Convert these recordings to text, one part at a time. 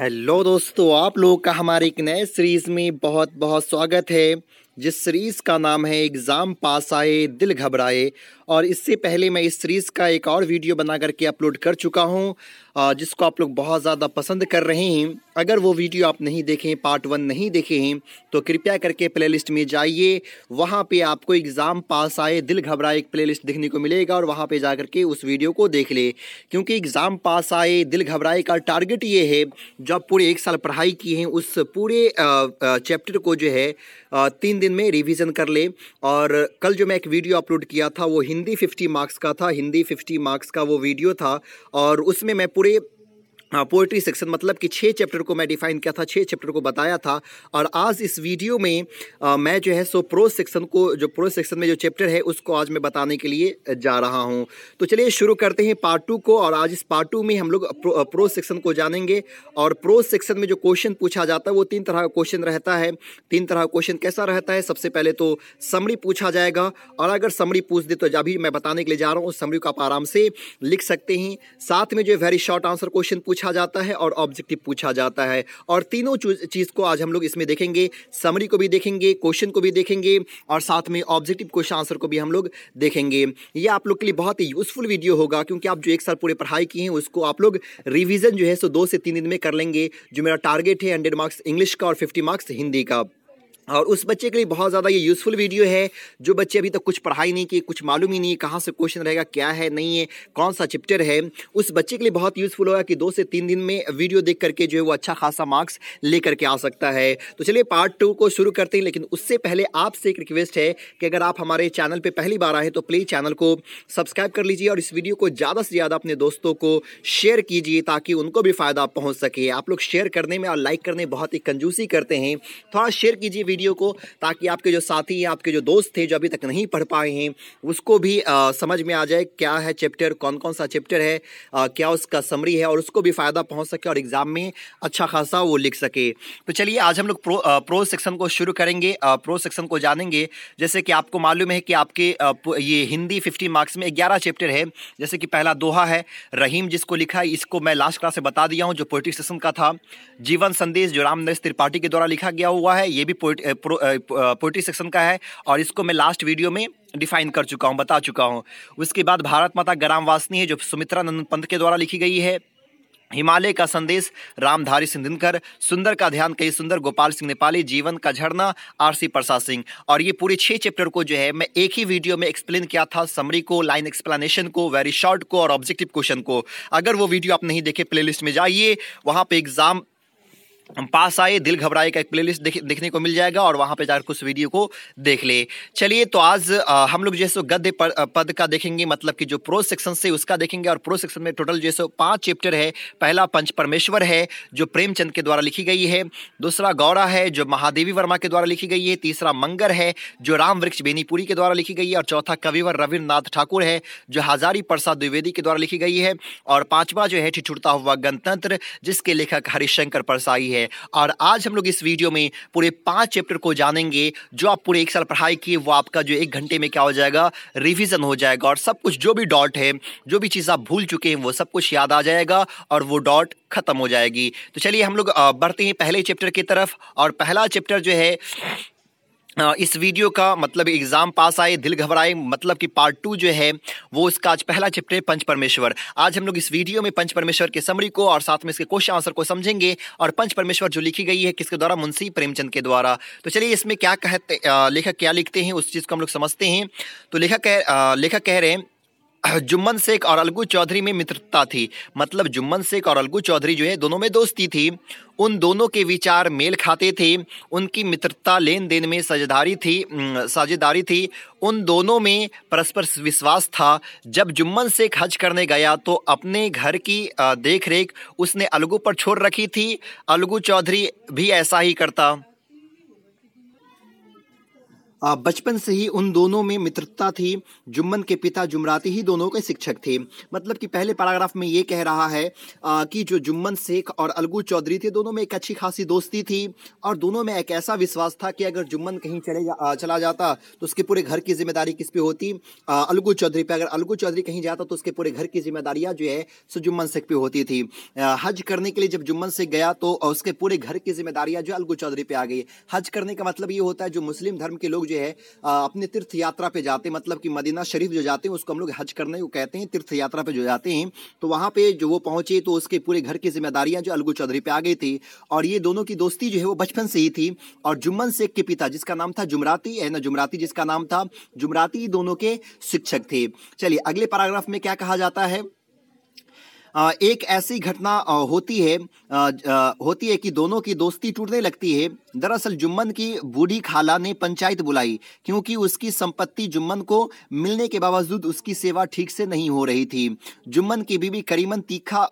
hello दोस्तों आप लोग का हमारे एक नए सीरीज़ में बहुत बहुत स्वागत है जिस सीरीज़ का नाम है एग्ज़ाम पास आए दिल घबराए और इससे पहले मैं इस सीरीज़ का एक और वीडियो बना करके अपलोड कर चुका हूँ जिसको आप लोग बहुत ज़्यादा पसंद कर रहे हैं अगर वो वीडियो आप नहीं देखें पार्ट वन नहीं देखे हैं तो कृपया करके प्लेलिस्ट में जाइए वहाँ पे आपको एग्ज़ाम पास आए दिल घबराए एक प्लेलिस्ट देखने को मिलेगा और वहाँ पे जा करके उस वीडियो को देख ले क्योंकि एग्ज़ाम पास आए दिल घबराए का टारगेट ये है जब पूरे एक साल पढ़ाई की है उस पूरे चैप्टर को जो है तीन दिन में रिवीजन कर ले और कल जो मैं एक वीडियो अपलोड किया था वो हिंदी 50 मार्क्स का था हिंदी 50 मार्क्स का वो वीडियो था और उसमें मैं पूरे पोइट्री हाँ, सेक्शन मतलब कि छः चैप्टर को मैं डिफाइन किया था छः चैप्टर को बताया था और आज इस वीडियो में आ, मैं जो है सो प्रो सेक्शन को जो प्रो सेक्शन में जो चैप्टर है उसको आज मैं बताने के लिए जा रहा हूँ तो चलिए शुरू करते हैं पार्ट टू को और आज इस पार्ट टू में हम लोग प्रो, प्रो सेक्शन को जानेंगे और प्रो सेक्शन में जो क्वेश्चन पूछा जाता है वो तीन तरह का क्वेश्चन रहता है तीन तरह का क्वेश्चन कैसा रहता है सबसे पहले तो समरी पूछा जाएगा और अगर समरी पूछ दे तो अभी मैं बताने के लिए जा रहा हूँ उस समरी को आप आराम से लिख सकते हैं साथ में जो वेरी शॉर्ट आंसर क्वेश्चन पूछा पूछा जाता है और ऑब्जेक्टिव पूछा जाता है और तीनों चीज़ को आज हम लोग इसमें देखेंगे समरी को भी देखेंगे क्वेश्चन को भी देखेंगे और साथ में ऑब्जेक्टिव क्वेश्चन आंसर को भी हम लोग देखेंगे ये आप लोग के लिए बहुत ही यूज़फुल वीडियो होगा क्योंकि आप जो एक साल पूरे पढ़ाई की हैं उसको आप लोग रिविज़न जो है सो दो से तीन दिन में कर लेंगे जो मेरा टारगेट है हंड्रेड मार्क्स इंग्लिश का और फिफ्टी मार्क्स हिंदी का और उस बच्चे के लिए बहुत ज़्यादा ये यूज़फुल वीडियो है जो बच्चे अभी तक कुछ पढ़ाई नहीं की कुछ मालूम ही नहीं कहाँ से क्वेश्चन रहेगा क्या है नहीं है कौन सा चैप्टर है उस बच्चे के लिए बहुत यूज़फुल होगा कि दो से तीन दिन में वीडियो देख करके जो है वो अच्छा खासा मार्क्स ले करके आ सकता है तो चलिए पार्ट टू को शुरू करते हैं लेकिन उससे पहले आपसे एक रिक्वेस्ट है कि अगर आप हमारे चैनल पर पहली बार आए तो प्लीज़ चैनल को सब्सक्राइब कर लीजिए और इस वीडियो को ज़्यादा से ज़्यादा अपने दोस्तों को शेयर कीजिए ताकि उनको भी फ़ायदा पहुँच सके आप लोग शेयर करने में और लाइक करने बहुत ही कंजूसी करते हैं थोड़ा शेयर कीजिए वीडियो को ताकि आपके जो साथी हैं आपके जो दोस्त थे जो अभी तक नहीं पढ़ पाए हैं उसको भी आ, समझ में आ जाए क्या है चैप्टर कौन कौन सा चैप्टर है आ, क्या उसका समरी है और उसको भी फ़ायदा पहुँच सके और एग्ज़ाम में अच्छा खासा वो लिख सके तो चलिए आज हम लोग प्रो प्रो सेक्शन को शुरू करेंगे प्रो सेक्शन को जानेंगे जैसे कि आपको मालूम है कि आपके ये हिंदी फिफ्टी मार्क्स में ग्यारह चैप्टर है जैसे कि पहला दोहा है रहीम जिसको लिखा है इसको मैं लास्ट क्लास से बता दिया हूँ जो पोइट्री सेक्शन का था जीवन संदेश जो रामनरेश त्रिपाठी के द्वारा लिखा गया हुआ है ये भी पोइट पोइट्री सेक्शन का है और इसको मैं लास्ट वीडियो में डिफाइन कर चुका हूँ बता चुका हूँ उसके बाद भारत माता ग्राम वासनी है जो सुमित्रा नंदन पंत के द्वारा लिखी गई है हिमालय का संदेश रामधारी सिंह दिनकर सुंदर का ध्यान कई सुंदर गोपाल सिंह नेपाली जीवन का झरना आरसी प्रसाद सिंह और ये पूरे छः चैप्टर को जो है मैं एक ही वीडियो में एक्सप्लेन किया था समरी को लाइन एक्सप्लेनेशन को वेरी शॉर्ट को और ऑब्जेक्टिव क्वेश्चन को अगर वो वीडियो आप नहीं देखे प्लेलिस्ट में जाइए वहाँ पर एग्जाम पास आए दिल घबराए का एक प्लेलिस्ट देख, देखने को मिल जाएगा और वहाँ पे जाकर कुछ वीडियो को देख ले चलिए तो आज आ, हम लोग जैसे गद्य पद का देखेंगे मतलब कि जो प्रो सेक्शन से उसका देखेंगे और प्रो सेक्शन में टोटल जैसे पांच चैप्टर है पहला पंच परमेश्वर है जो प्रेमचंद के द्वारा लिखी गई है दूसरा गौरा है जो महादेवी वर्मा के द्वारा लिखी गई है तीसरा मंगर है जो राम वृक्ष बेनीपुरी के द्वारा लिखी गई है और चौथा कविवर रविन्द्रनाथ ठाकुर है जो हजारी प्रसाद द्विवेदी के द्वारा लिखी गई है और पाँचवा जो है ठिठुरता हुआ गणतंत्र जिसके लेखक हरिशंकर परसाई है है और आज हम लोग इस वीडियो में पूरे पांच चैप्टर को जानेंगे जो आप पूरे एक साल पढ़ाई किए वो आपका जो एक घंटे में क्या हो जाएगा रिविज़न हो जाएगा और सब कुछ जो भी डॉट है जो भी चीज़ आप भूल चुके हैं वो सब कुछ याद आ जाएगा और वो डॉट ख़त्म हो जाएगी तो चलिए हम लोग बढ़ते हैं पहले चैप्टर की तरफ और पहला चैप्टर जो है इस वीडियो का मतलब एग्ज़ाम पास आए दिल घबराए मतलब कि पार्ट टू जो है वो इसका आज पहला चैप्टर है पंच परमेश्वर आज हम लोग इस वीडियो में पंच परमेश्वर के समरी को और साथ में इसके क्वेश्चन आंसर को समझेंगे और पंच परमेश्वर जो लिखी गई है किसके द्वारा मुंशी प्रेमचंद के द्वारा तो चलिए इसमें क्या कहते लेखक क्या लिखते हैं उस चीज़ को हम लोग समझते हैं तो लेखक कह लेखक कह रहे हैं जुम्मन शेख और अलगू चौधरी में मित्रता थी मतलब जुम्मन शेख और अलगू चौधरी जो है दोनों में दोस्ती थी उन दोनों के विचार मेल खाते थे उनकी मित्रता लेन देन में साझेदारी थी साझेदारी थी उन दोनों में परस्पर विश्वास था जब जुम्मन शेख हज करने गया तो अपने घर की देखरेख उसने अलगू पर छोड़ रखी थी अलगू चौधरी भी ऐसा ही करता बचपन से ही उन दोनों में मित्रता थी जुम्मन के पिता जुमराती ही दोनों के शिक्षक थे मतलब कि पहले पैराग्राफ में ये कह रहा है कि जो जुम्मन शेख और अलगू चौधरी थे दोनों में एक अच्छी खासी दोस्ती थी और दोनों में एक ऐसा विश्वास था कि अगर जुम्मन कहीं चले जा, चला जाता तो उसके पूरे घर की जिम्मेदारी किस पे होती अलगू चौधरी पे अगर अलगू चौधरी कहीं जाता तो उसके पूरे घर की जिम्मेदारियाँ जो है सो जुम्मन शेख पे होती थी हज करने के लिए जब जुम्मन शेख गया तो उसके पूरे घर की जिम्मेदारियाँ जो अलगू चौधरी पर आ गई हज करने का मतलब ये होता है जो मुस्लिम धर्म के लोग जो जो है अपने तीर्थ यात्रा पे जाते हैं मतलब कि मदीना शरीफ जो जाते हैं उसको हम लोग हज करने को कहते हैं तीर्थ यात्रा पे जो जाते हैं तो वहाँ पे जो वो पहुँचे तो उसके पूरे घर की जिम्मेदारियाँ जो अलगू चौधरी पे आ गई थी और ये दोनों की दोस्ती जो है वो बचपन से ही थी और जुम्मन शेख के पिता जिसका नाम था जुमराती है ना जुमराती जिसका नाम था जुमराती दोनों के शिक्षक थे चलिए अगले पैराग्राफ में क्या कहा जाता है एक ऐसी घटना होती है होती है कि दोनों की दोस्ती टूटने लगती है दरअसल जुम्मन की बूढ़ी खाला ने पंचायत बुलाई क्योंकि उसकी संपत्ति जुम्मन को मिलने के बावजूद उसकी सेवा ठीक से नहीं हो रही थी जुम्मन की बीवी करीमन तीखा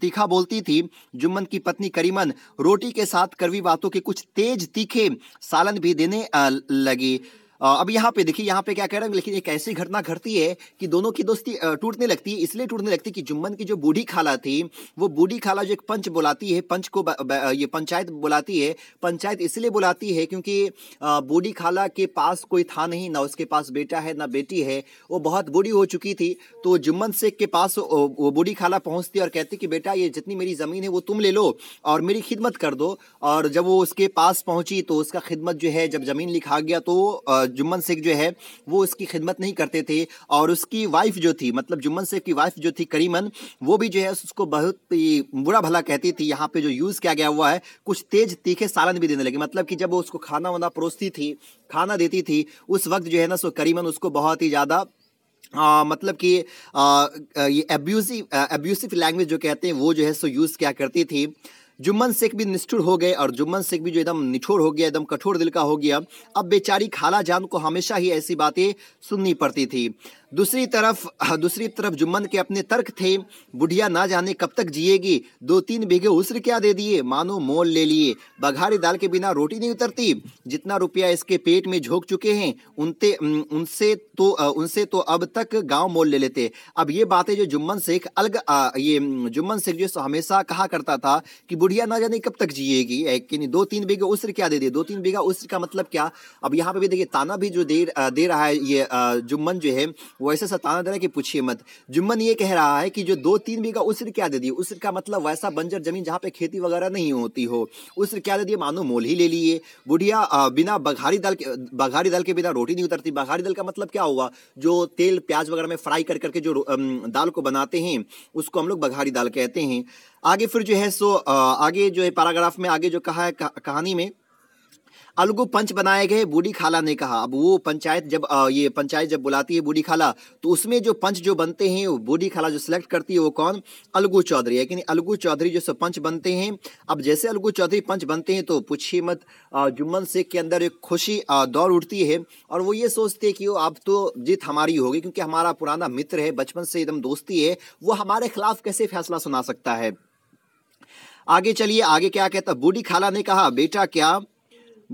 तीखा बोलती थी जुम्मन की पत्नी करीमन रोटी के साथ करवी बातों के कुछ तेज तीखे सालन भी देने लगी अब यहाँ पे देखिए यहाँ पे क्या कह रहा हूँ लेकिन एक ऐसी घटना घटती है कि दोनों की दोस्ती टूटने लगती है इसलिए टूटने लगती है कि जुम्मन की जो बूढ़ी खाला थी वो बूढ़ी खाला जो एक पंच बुलाती है पंच को ये पंचायत बुलाती है पंचायत इसलिए बुलाती है क्योंकि बूढ़ी खाला के पास कोई था नहीं ना उसके पास बेटा है ना बेटी है वो बहुत बूढ़ी हो चुकी थी तो जुम्मन शेख के पास वो बूढ़ी खाला पहुँचती और कहती कि बेटा ये जितनी मेरी ज़मीन है वो तुम ले लो और मेरी खिदमत कर दो और जब वो उसके पास पहुँची तो उसका खिदमत जो है जब ज़मीन लिखा गया तो जुम्मन शेख जो है वो उसकी खिदमत नहीं करते थे और उसकी वाइफ जो थी मतलब जुम्मन शेख की वाइफ जो थी करीमन वो भी जो है उसको बहुत ही बुरा भला कहती थी यहाँ पे जो यूज़ किया गया हुआ है कुछ तेज तीखे सालन भी देने लगे मतलब कि जब वो उसको खाना वाना परोसती थी खाना देती थी उस वक्त जो है ना सो करीमन उसको बहुत ही ज़्यादा आ, मतलब कि ये एब्यूजिव एब्यूसिव लैंग्वेज जो कहते हैं वो जो है सो यूज़ किया करती थी जुम्मन शेख भी निष्ठुर हो गए और जुम्मन शेख भी जो एकदम निठोर हो गया एकदम कठोर दिल का हो गया अब बेचारी खाला जान को हमेशा ही ऐसी बातें सुननी पड़ती थी दूसरी तरफ हाँ, दूसरी तरफ जुम्मन के अपने तर्क थे बुढ़िया ना जाने कब तक जिएगी दो तीन बीघे उस्र क्या दे दिए मानो मोल ले लिए बघारी दाल के बिना रोटी नहीं उतरती जितना रुपया इसके पेट में झोंक चुके हैं उनते उनसे तो उनसे तो अब तक गांव मोल ले लेते अब ये बातें जो जुम्मन शेख अलग आ, ये जुम्मन शेख जो हमेशा कहा करता था कि बुढ़िया ना जाने कब तक जिएगी कि दो तीन बीघे उस्र क्या दे दिए दो तीन बीघा उस्र का मतलब क्या अब यहाँ पे भी देखिए ताना भी जो दे रहा है ये जुम्मन जो है वैसे सताना दे रहा है कि पूछिए मत जुम्मन ये कह रहा है कि जो दो तीन बीघा उसर क्या दे दिए उसर का मतलब वैसा बंजर जमीन जहाँ पे खेती वगैरह नहीं होती हो उसर क्या दे दिए मानो मोल ही ले लिए बुढ़िया बिना बघारी दाल के बघारी दाल के बिना रोटी नहीं उतरती बघारी दल का मतलब क्या हुआ जो तेल प्याज वगैरह में फ्राई कर करके जो दाल को बनाते हैं उसको हम लोग बघारी दाल कहते हैं आगे फिर जो है सो आगे जो है पैराग्राफ में आगे जो कहा है कहानी में अलगू पंच बनाए गए बूढ़ी खाला ने कहा अब वो पंचायत जब ये पंचायत जब बुलाती है बूढ़ी खाला तो उसमें जो पंच जो बनते हैं वो बूढ़ी खाला जो सिलेक्ट करती है वो कौन अलगू चौधरी है कि अलगू चौधरी जो पंच बनते हैं अब जैसे अलगू चौधरी पंच बनते हैं तो पूछिए मत जुम्मन शेख के अंदर एक खुशी दौड़ उठती है और वो ये सोचते हैं कि वो अब तो जीत हमारी होगी क्योंकि हमारा पुराना मित्र है बचपन से एकदम दोस्ती है वो हमारे खिलाफ कैसे फैसला सुना सकता है आगे चलिए आगे क्या कहता बूढ़ी खाला ने कहा बेटा क्या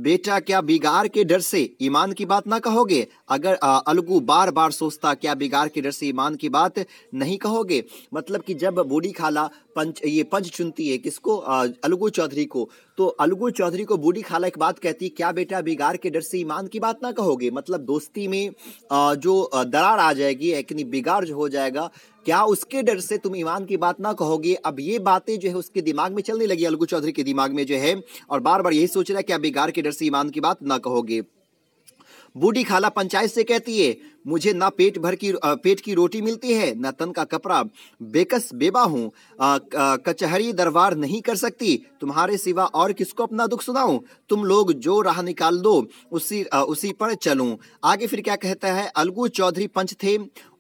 बेटा क्या बिगाड़ के डर से ईमान की बात ना कहोगे अगर अलगू बार बार सोचता क्या बिगाड़ के डर से ईमान की बात नहीं कहोगे मतलब कि जब बूढ़ी खाला पंच ये पंच चुनती है किसको अलगू चौधरी को तो अलगू चौधरी को बूढ़ी खाला एक बात कहती क्या बेटा बिगाड़ के डर से ईमान की बात ना कहोगे मतलब दोस्ती में जो दरार आ जाएगी यानी बिगाड़ जो हो जाएगा क्या उसके डर से तुम ईमान की बात ना कहोगे अब ये बातें जो है उसके दिमाग में चलने लगी अलगू चौधरी के दिमाग में जो है और बार बार यही सोच रहा है कि अब बेगार के डर से ईमान की बात ना कहोगे बूढ़ी खाला पंचायत से कहती है मुझे ना पेट भर की पेट की रोटी मिलती है ना तन का कपड़ा बेकस बेबा हूँ कचहरी दरबार नहीं कर सकती तुम्हारे सिवा और किसको अपना दुख सुनाऊं तुम लोग जो राह निकाल दो उसी आ, उसी पर चलूं आगे फिर क्या कहता है अलगू चौधरी पंच थे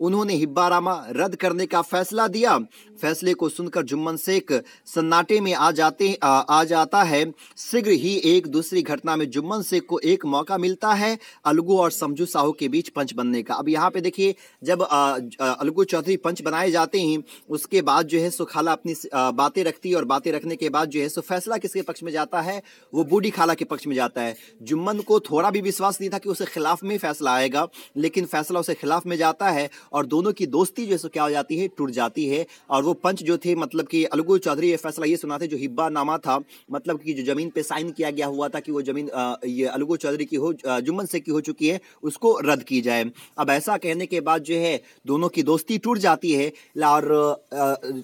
उन्होंने हिब्बारामा रद्द करने का फैसला दिया फैसले को सुनकर जुम्मन शेख सन्नाटे में आ जाते आ, आ जाता है शीघ्र ही एक दूसरी घटना में जुम्मन शेख को एक मौका मिलता है अलगू और समझू साहू के बीच पंच बनने का था अब यहाँ पे देखिए जब अलगू चौधरी पंच बनाए जाते हैं उसके बाद जो है सो खाला अपनी बातें रखती है और बातें रखने के बाद जो है सो फैसला किसके पक्ष में जाता है वो बूढ़ी खाला के पक्ष में जाता है जुम्मन को थोड़ा भी विश्वास नहीं था कि उसके खिलाफ में फैसला आएगा लेकिन फैसला उसके खिलाफ में जाता है और दोनों की दोस्ती जो है सो क्या हो जाती है टूट जाती है और वो पंच जो थे मतलब कि अलगू चौधरी ये फैसला ये सुनाते जो हिब्बा नामा था मतलब कि जो जमीन पे साइन किया गया हुआ था कि वो जमीन ये अलगू चौधरी की हो जुम्मन से की हो चुकी है उसको रद्द की जाए अब अब ऐसा कहने के बाद जो है दोनों की दोस्ती टूट जाती है और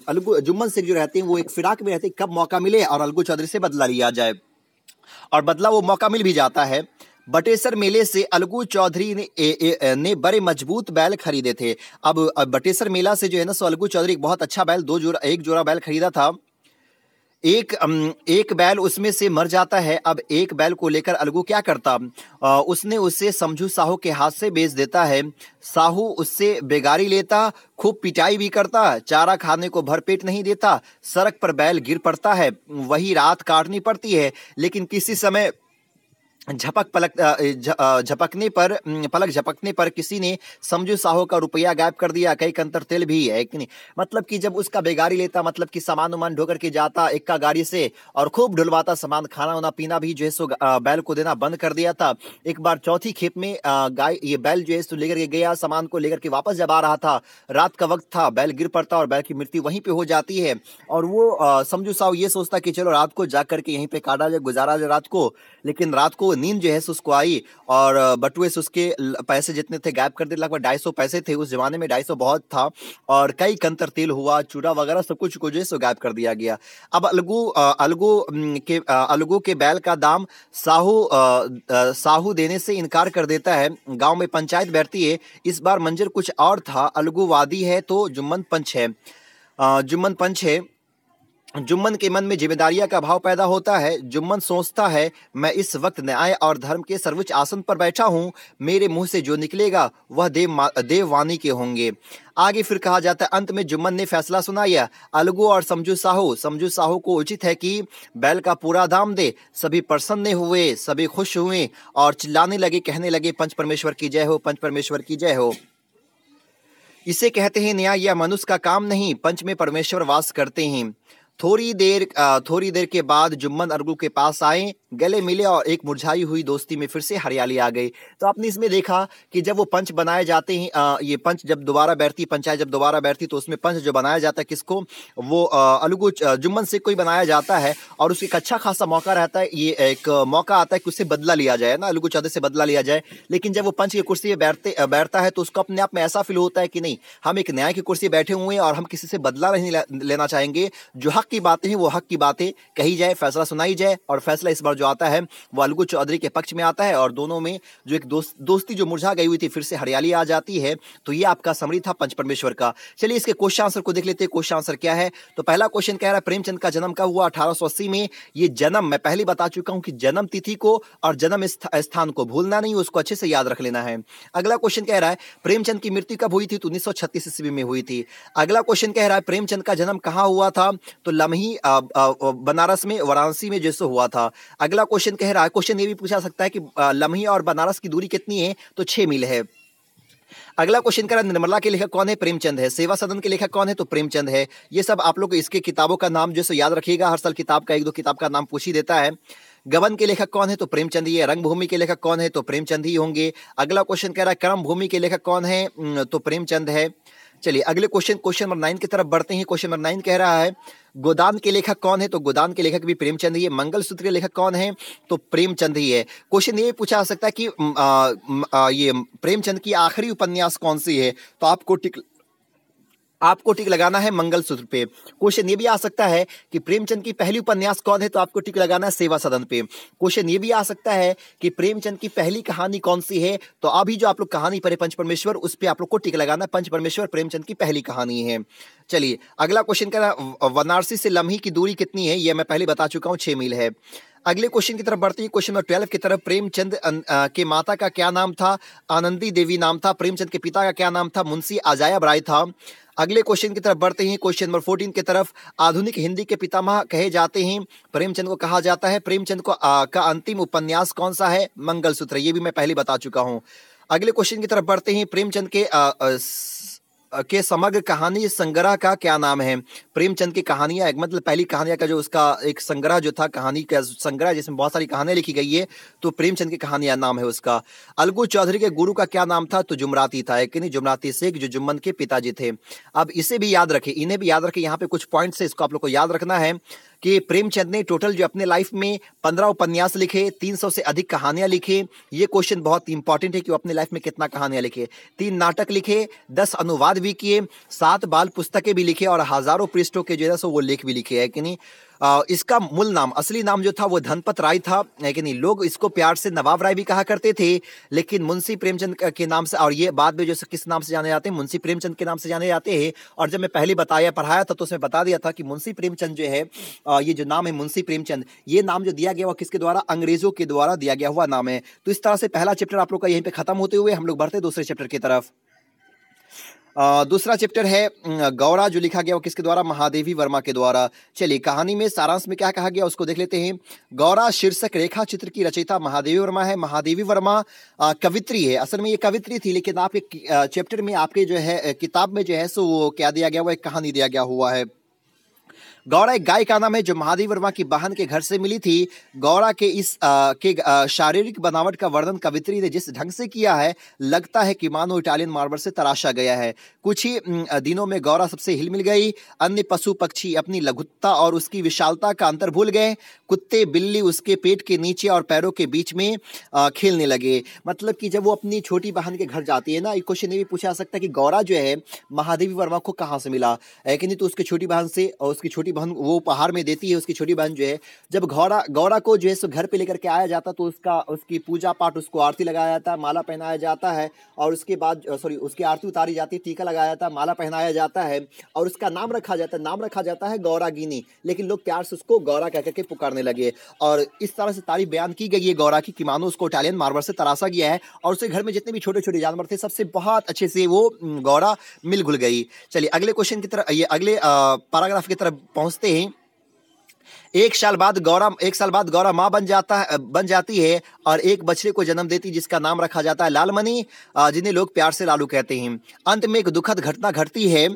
अलगू जुम्मन सिंह जो रहते हैं वो एक फिराक में रहते हैं कब मौका मिले और अलगू चौधरी से बदला लिया जाए और बदला वो मौका मिल भी जाता है बटेसर मेले से अलगू चौधरी ने ए, ए, ए, ने बड़े मजबूत बैल खरीदे थे अब बटेसर मेला से जो है ना सो अलगू चौधरी बहुत अच्छा बैल दो जोड़ा एक जोड़ा बैल खरीदा था एक एक बैल उसमें से मर जाता है अब एक बैल को लेकर अलगू क्या करता आ, उसने उसे समझू साहू के हाथ से बेच देता है साहू उससे बेगारी लेता खूब पिटाई भी करता चारा खाने को भरपेट नहीं देता सड़क पर बैल गिर पड़ता है वही रात काटनी पड़ती है लेकिन किसी समय झपक पलक झपकने पर पलक झपकने पर किसी ने समझू साहू का रुपया गायब कर दिया कई कंतर तेल भी है कि नहीं मतलब कि जब उसका बेगारी लेता मतलब कि सामान उमान ढोकर के जाता इक्का गाड़ी से और खूब ढुलवाता सामान खाना उना पीना भी जो है सो बैल को देना बंद कर दिया था एक बार चौथी खेप में गाय ये बैल जो है सो लेकर के गया सामान को लेकर के वापस जब आ रहा था रात का वक्त था बैल गिर पड़ता और बैल की मृत्यु वहीं पर हो जाती है और वो समझू साहू ये सोचता कि चलो रात को जा करके यहीं पर काटा जाए गुजारा जाए रात को लेकिन रात को नींद जो है उसको आई और बटुए से उसके पैसे जितने थे गैप कर दिए लगभग ढाई सौ पैसे थे उस जमाने में ढाई सौ बहुत था और कई कंतर तेल हुआ चूड़ा वगैरह सब कुछ को जो है सो गैप कर दिया गया अब अलगू अलगू के अलगू के बैल का दाम साहू साहू देने से इनकार कर देता है गाँव में पंचायत बैठती है इस बार मंजर कुछ और था अलगू वादी है तो जुम्मन पंच है जुम्मन पंच है जुम्मन के मन में जिम्मेदारियां का भाव पैदा होता है जुम्मन सोचता है मैं इस वक्त न्याय और धर्म के सर्वोच्च आसन पर बैठा हूँ मेरे मुंह से जो निकलेगा वह देव देववाणी के होंगे आगे फिर कहा जाता है अंत में जुम्मन ने फैसला सुनाया अलगू और समझू साहू समझू साहू को उचित है कि बैल का पूरा दाम दे सभी प्रसन्न हुए सभी खुश हुए और चिल्लाने लगे कहने लगे पंच परमेश्वर की जय हो पंच परमेश्वर की जय हो इसे कहते हैं न्याय या मनुष्य का काम नहीं पंच में परमेश्वर वास करते हैं थोड़ी देर थोड़ी देर के बाद जुम्मन अरगू के पास आए गले मिले और एक मुरझाई हुई दोस्ती में फिर से हरियाली आ गई तो आपने इसमें देखा कि जब वो पंच बनाए जाते हैं ये पंच जब दोबारा बैठती पंचायत जब दोबारा बैठती तो उसमें पंच जो बनाया जाता है किसको वो अलगू जुम्मन से कोई बनाया जाता है और उसके एक अच्छा खासा मौका रहता है ये एक मौका आता है कि उससे बदला लिया जाए ना अलगू चौधरी से बदला लिया जाए लेकिन जब वो पंच की कुर्सी पर बैठते बैठता है तो उसको अपने आप में ऐसा फील होता है कि नहीं हम एक न्याय की कुर्सी बैठे हुए हैं और हम किसी से बदला नहीं लेना चाहेंगे जो हक हक की बातें हैं वो हक की बातें कही जाए फैसला सुनाई जाए और फैसला इस बार जो आता है वो अलगू चौधरी के पक्ष में आता है और दोनों में जो एक दोस्त दोस्ती जो मुरझा गई हुई थी फिर से हरियाली आ जाती है तो ये आपका समरी था पंच परमेश्वर का चलिए इसके क्वेश्चन आंसर को देख लेते हैं क्वेश्चन आंसर क्या है तो पहला क्वेश्चन कह रहा है प्रेमचंद का जन्म कब हुआ अठारह में ये जन्म मैं पहले बता चुका हूँ कि जन्म तिथि को और जन्म स्थान को भूलना नहीं उसको अच्छे से याद रख लेना है अगला क्वेश्चन कह रहा है प्रेमचंद की मृत्यु कब हुई थी तो उन्नीस ईस्वी में हुई थी अगला क्वेश्चन कह रहा है प्रेमचंद का जन्म कहाँ हुआ था तो लम्ही बनारस में वाराणसी में जैसे हुआ था अगला क्वेश्चन कह रहा है क्वेश्चन ये भी पूछा सकता है कि लम्ही और बनारस की दूरी कितनी है तो छः मील है अगला क्वेश्चन करा निर्मला के लेखक कौन है प्रेमचंद है सेवा सदन के लेखक कौन है तो प्रेमचंद है ये सब आप लोग इसके किताबों का नाम जो सो याद रखिएगा हर साल किताब का एक दो किताब का नाम पूछ ही देता है गबन के लेखक कौन है तो प्रेमचंद ही है रंगभूमि के लेखक कौन है तो प्रेमचंद ही होंगे अगला क्वेश्चन कह रहा है कर्म भूमि के लेखक कौन है तो प्रेमचंद है चलिए अगले क्वेश्चन क्वेश्चन नंबर नाइन की तरफ बढ़ते हैं क्वेश्चन नंबर नाइन कह रहा है गोदान के लेखक कौन है तो गोदान के लेखक भी प्रेमचंद ही है मंगलसूत्र के लेखक कौन है तो प्रेमचंद ही है क्वेश्चन ये पूछा जा सकता है कि आ, आ, ये प्रेमचंद की आखिरी उपन्यास कौन सी है तो आपको टिक आपको टिक लगाना है मंगलसूत्र पे क्वेश्चन ये भी आ सकता है कि प्रेमचंद की पहली उपन्यास कौन है तो आपको टिक लगाना है सेवा सदन पे क्वेश्चन ये भी आ सकता है कि प्रेमचंद की पहली कहानी कौन सी है तो अभी जो आप लोग कहानी पढ़े पंच परमेश्वर उस पर आप लोग को टिक लगाना पंच परमेश्वर प्रेमचंद की पहली कहानी है चलिए अगला क्वेश्चन का वाराणसी से लम्ही की दूरी कितनी है यह मैं पहले बता चुका हूँ छह मील है अगले क्वेश्चन की तरफ बढ़ते हैं क्वेश्चन नंबर ट्वेल्व की तरफ प्रेमचंद के माता का क्या नाम था आनंदी देवी नाम था प्रेमचंद के पिता का क्या नाम था मुंशी अजायब राय था अगले क्वेश्चन की तरफ बढ़ते हैं क्वेश्चन नंबर फोर्टीन की तरफ आधुनिक हिंदी के पितामह कहे जाते हैं प्रेमचंद को कहा जाता है प्रेमचंद को आ, का अंतिम उपन्यास कौन सा है मंगलसूत्र ये भी मैं पहले बता चुका हूँ अगले क्वेश्चन की तरफ बढ़ते हैं प्रेमचंद के आ, आ, स... के समग्र कहानी संग्रह का क्या नाम है प्रेमचंद की कहानियां मतलब पहली कहानियां का जो उसका एक संग्रह जो था कहानी का संग्रह जिसमें बहुत सारी कहानियां लिखी गई है तो प्रेमचंद की कहानियां नाम है उसका अलगू चौधरी के गुरु का क्या नाम था तो जुमराती था एक नहीं जुमराती शेख जो जुम्मन के पिताजी थे अब इसे भी याद रखे इन्हें भी याद रखे यहाँ पे कुछ पॉइंट्स है इसको आप लोग को याद रखना है कि प्रेमचंद ने टोटल जो अपने लाइफ में पंद्रह उपन्यास लिखे तीन सौ से अधिक कहानियां लिखी ये क्वेश्चन बहुत इंपॉर्टेंट है कि वो अपने लाइफ में कितना कहानियां लिखे तीन नाटक लिखे दस अनुवाद भी किए सात बाल पुस्तकें भी लिखे और हजारों पृष्ठों के जो है सो वो लेख भी लिखे है कि नहीं इसका मूल नाम असली नाम जो था वो धनपत राय था लेकिन लोग इसको प्यार से नवाब राय भी कहा करते थे लेकिन मुंशी प्रेमचंद के नाम से और ये बाद में जो किस नाम से जाने जाते हैं मुंशी प्रेमचंद के नाम से जाने जाते हैं और जब मैं पहले बताया पढ़ाया था तो उसमें बता दिया था कि मुंशी प्रेमचंद जो है ये जो नाम है मुंशी प्रेमचंद ये नाम जो दिया गया वो किसके द्वारा अंग्रेजों के द्वारा दिया गया हुआ नाम है तो इस तरह से पहला चैप्टर आप लोग का यहीं पर खत्म होते हुए हम लोग बढ़ते दूसरे चैप्टर की तरफ दूसरा चैप्टर है गौरा जो लिखा गया वो किसके द्वारा महादेवी वर्मा के द्वारा चलिए कहानी में सारांश में क्या कहा गया उसको देख लेते हैं गौरा शीर्षक रेखा चित्र की रचयिता महादेवी वर्मा है महादेवी वर्मा कवित्री है असल में ये कवित्री थी लेकिन आपके चैप्टर में आपके जो है किताब में जो है सो क्या दिया गया वो एक कहानी दिया गया हुआ है गौरा एक गाय का नाम है जो महादेव वर्मा की बहन के घर से मिली थी गौरा के इस आ, के शारीरिक बनावट का वर्णन कवित्री ने जिस ढंग से किया है लगता है कि मानो इटालियन मार्बल से तराशा गया है कुछ ही दिनों में गौरा सबसे हिलमिल गई अन्य पशु पक्षी अपनी लघुत्ता और उसकी विशालता का अंतर भूल गए कुत्ते बिल्ली उसके पेट के नीचे और पैरों के बीच में आ, खेलने लगे मतलब कि जब वो अपनी छोटी बहन के घर जाती है ना एक क्वेश्चन ये भी पूछा जा सकता है कि गौरा जो है महादेवी वर्मा को कहाँ से मिला है कि नहीं तो उसकी छोटी बहन से और उसकी छोटी छोटी बहन वो उपहार में देती है उसकी छोटी बहन जो है जब घोड़ा गौरा को जो है सो घर पे लेकर के आया जाता तो उसका उसकी पूजा पाठ उसको आरती लगाया जाता माला पहनाया जाता है और उसके बाद सॉरी उसकी आरती उतारी जाती है टीका लगाया जाता माला पहनाया जाता है और उसका नाम रखा जाता है नाम रखा जाता है गौरा गिनी लेकिन लोग प्यार से उसको गौरा कह करके पुकारने लगे और इस तरह से तारीफ बयान की गई है गौरा की कि मानो उसको इटालियन मार्बल से तराशा गया है और उसके घर में जितने भी छोटे छोटे जानवर थे सबसे बहुत अच्छे से वो गौरा मिल घुल गई चलिए अगले क्वेश्चन की तरफ ये अगले पैराग्राफ की तरफ पहुंचते ही एक साल बाद गौरा एक साल बाद गौरा माँ बन जाता है बन जाती है और एक बछड़े को जन्म देती जिसका नाम रखा जाता है लालमणि जिन्हें लोग प्यार से लालू कहते हैं अंत में एक दुखद घटना घटती है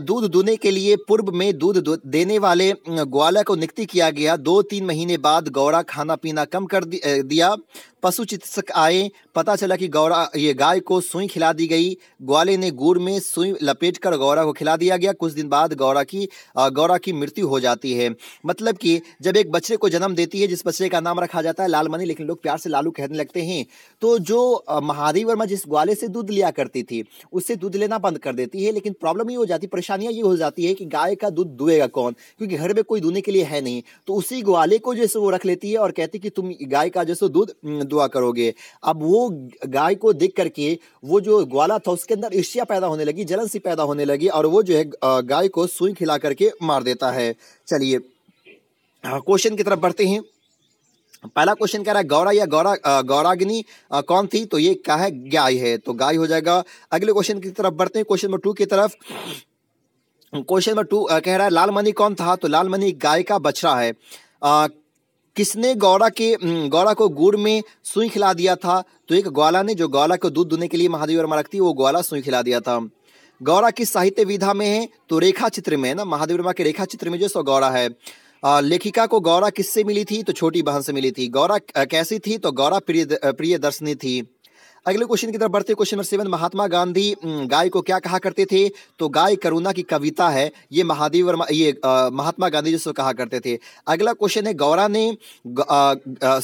दूध दूने के लिए पूर्व में दूध देने वाले ग्वाला को नियुक्ति किया गया दो तीन महीने बाद गौरा खाना पीना कम कर दिया पशु चिकित्सक आए पता चला कि गौरा ये गाय को सुई खिला दी गई ग्वाले ने गुड़ में सुई लपेट कर गौरा को खिला दिया गया कुछ दिन बाद गौरा की गौरा की मृत्यु हो जाती है मतलब कि जब एक बच्चे को जन्म देती है जिस बच्चे का नाम रखा जाता है लालमनी लेकिन लोग प्यार से लालू कहने लगते हैं तो जो महादेव वर्मा जिस ग्वाले से दूध लिया करती थी उससे दूध लेना बंद कर देती है लेकिन प्रॉब्लम ये हो जाती जाती परेशानियां ये हो जाती है कि गाय का दूध दुएगा कौन क्योंकि घर में कोई दूने के लिए है नहीं तो उसी ग्वाले को जैसे वो रख लेती है और कहती कि तुम गाय का जैसे दूध दुआ करोगे अब वो गाय को देख करके वो जो ग्वाला था उसके अंदर ईर्ष्या पैदा होने लगी जलन सी पैदा होने लगी और वो जो है गाय को सुई खिला करके मार देता है चलिए क्वेश्चन की तरफ बढ़ते हैं पहला क्वेश्चन कह रहा है गौरा या गौरा गौराग्नि कौन थी तो ये क्या है गाय है तो गाय हो जाएगा अगले क्वेश्चन की तरफ बढ़ते हैं क्वेश्चन नंबर टू की तरफ क्वेश्चन नंबर टू कह रहा है लाल मनी कौन था तो लाल मनी गाय का बछड़ा है आ, किसने गौरा के गौरा को गुड़ में सुई खिला दिया था तो एक ग्वाला ने जो ग्वाला को दूध दूने के लिए महादेव वर्मा रखती है वो ग्वाला सुई खिला दिया था गौरा किस साहित्य विधा में है तो रेखा चित्र में है ना महादेव वर्मा के रेखा चित्र में जो सो गौरा है लेखिका को गौरा किससे मिली थी तो छोटी बहन से मिली थी गौरा कैसी थी तो गौरा प्रिय प्रिय दर्शनी थी अगले क्वेश्चन की तरफ बढ़ते question number seven Mahatma Gandhi गाय को क्या कहा करते थे तो गाय करुणा की कविता है ये महादेव वर्मा ये आ, महात्मा गांधी जिसको कहा करते थे अगला क्वेश्चन है गौरा ने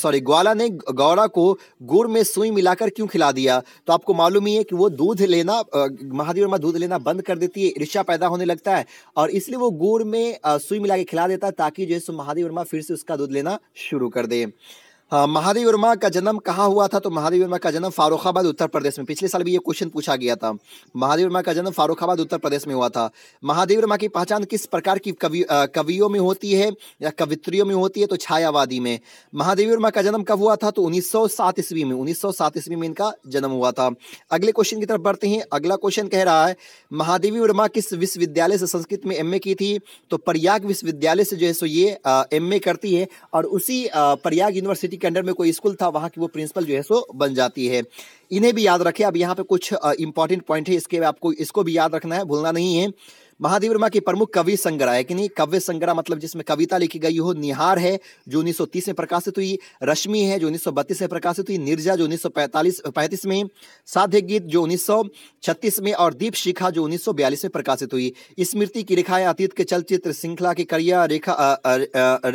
सॉरी ग्वाला ने गौरा को गुड़ में सुई मिलाकर क्यों खिला दिया तो आपको मालूम ही है कि वो दूध लेना महादेव वर्मा दूध लेना बंद कर देती है रिश्ता पैदा होने लगता है और इसलिए वो गुड़ में सुई मिला के खिला देता है ताकि जो है महादेव वर्मा फिर से उसका दूध लेना शुरू कर दे हाँ, महादेव वर्मा का जन्म कहाँ हुआ था तो महादेव वर्मा का जन्म फारुखाबाद उत्तर प्रदेश में पिछले साल भी ये क्वेश्चन पूछा गया था महादेव वर्मा का जन्म फारुखाबाद उत्तर प्रदेश में हुआ था महादेव वर्मा की पहचान किस प्रकार की कवि कवियों में होती है या कवित्रियों में होती है तो छायावादी में महादेव वर्मा का जन्म कब हुआ था तो उन्नीस सौ ईस्वी में उन्नीस सौ ईस्वी में इनका जन्म हुआ था अगले क्वेश्चन की तरफ बढ़ते हैं अगला क्वेश्चन कह रहा है महादेवी वर्मा किस विश्वविद्यालय से संस्कृत में एम की थी तो प्रयाग विश्वविद्यालय से जो है सो ये एम करती है और उसी प्रयाग यूनिवर्सिटी के अंडर में कोई स्कूल था वहाँ की वो प्रिंसिपल जो है सो बन जाती है इन्हें भी याद रखें अब यहाँ पे कुछ इंपॉर्टेंट पॉइंट है इसके आपको इसको भी याद रखना है भूलना नहीं है महादेव वर्मा की प्रमुख कवि संग्रह है कि नहीं कव्य संग्रह मतलब जिसमें कविता लिखी गई हो निहार है जो 1930 में प्रकाशित हुई रश्मि है जो 1932 में प्रकाशित हुई निर्जा जो 1945 पैंतीस में साध्य गीत जो 1936 में और दीप शिखा जो 1942 में प्रकाशित हुई स्मृति की रेखाएं अतीत के चलचित्र श्रृंखला की करिया रेखा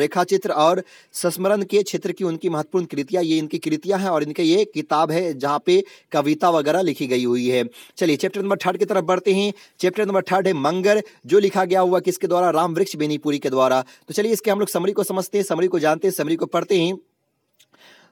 रेखा चित्र और संस्मरण के क्षेत्र की उनकी महत्वपूर्ण कृतियां ये इनकी कृतियां हैं और इनके ये किताब है जहाँ पे कविता वगैरह लिखी गई हुई है चलिए चैप्टर नंबर थर्ड की तरफ बढ़ते हैं चैप्टर नंबर थर्ड है मंगल अंदर जो लिखा गया हुआ किसके द्वारा राम वृक्ष बेनीपुरी के द्वारा तो चलिए इसके हम लोग समरी को समझते हैं समरी को जानते हैं समरी को पढ़ते हैं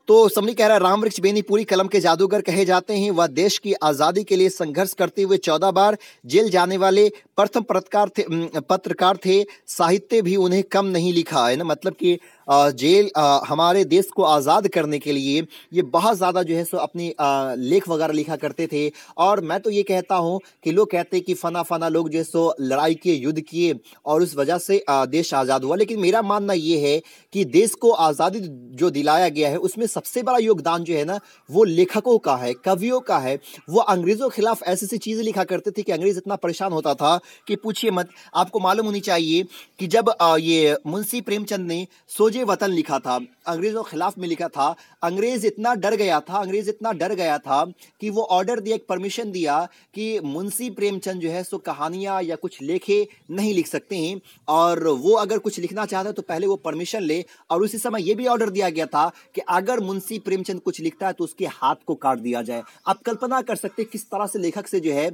तो समरी कह रहा है राम वृक्ष बेनीपुरी कलम के जादूगर कहे जाते हैं वह देश की आज़ादी के लिए संघर्ष करते हुए चौदह बार जेल जाने वाले प्रथम पत्रकार थे पत्रकार थे साहित्य भी उन्हें कम नहीं लिखा है ना मतलब कि जेल हमारे देश को आज़ाद करने के लिए ये बहुत ज़्यादा जो है सो अपनी लेख वगैरह लिखा करते थे और मैं तो ये कहता हूँ कि लोग कहते हैं कि फ़ना फ़ना लोग जो है सो लड़ाई किए युद्ध किए और उस वजह से देश आज़ाद हुआ लेकिन मेरा मानना ये है कि देश को आज़ादी जो दिलाया गया है उसमें सबसे बड़ा योगदान जो है ना वो लेखकों का है कवियों का है वो अंग्रेज़ों के खिलाफ ऐसी ऐसी चीज़ें लिखा करते थे कि अंग्रेज़ इतना परेशान होता था कि पूछिए मत आपको मालूम होनी चाहिए कि जब ये मुंशी प्रेमचंद ने सो मुझे वतन लिखा था अंग्रेज़ों के खिलाफ में लिखा था अंग्रेज़ इतना डर गया था अंग्रेज़ इतना डर गया था कि वो ऑर्डर दिया एक परमिशन दिया कि मुंशी प्रेमचंद जो है सो कहानियाँ या कुछ लेखे नहीं लिख सकते हैं और वो अगर कुछ लिखना चाहता है तो पहले वो परमिशन ले और उसी समय ये भी ऑर्डर दिया गया था कि अगर मुंशी प्रेमचंद कुछ लिखता है तो उसके हाथ को काट दिया जाए आप कल्पना कर सकते किस तरह से लेखक से जो है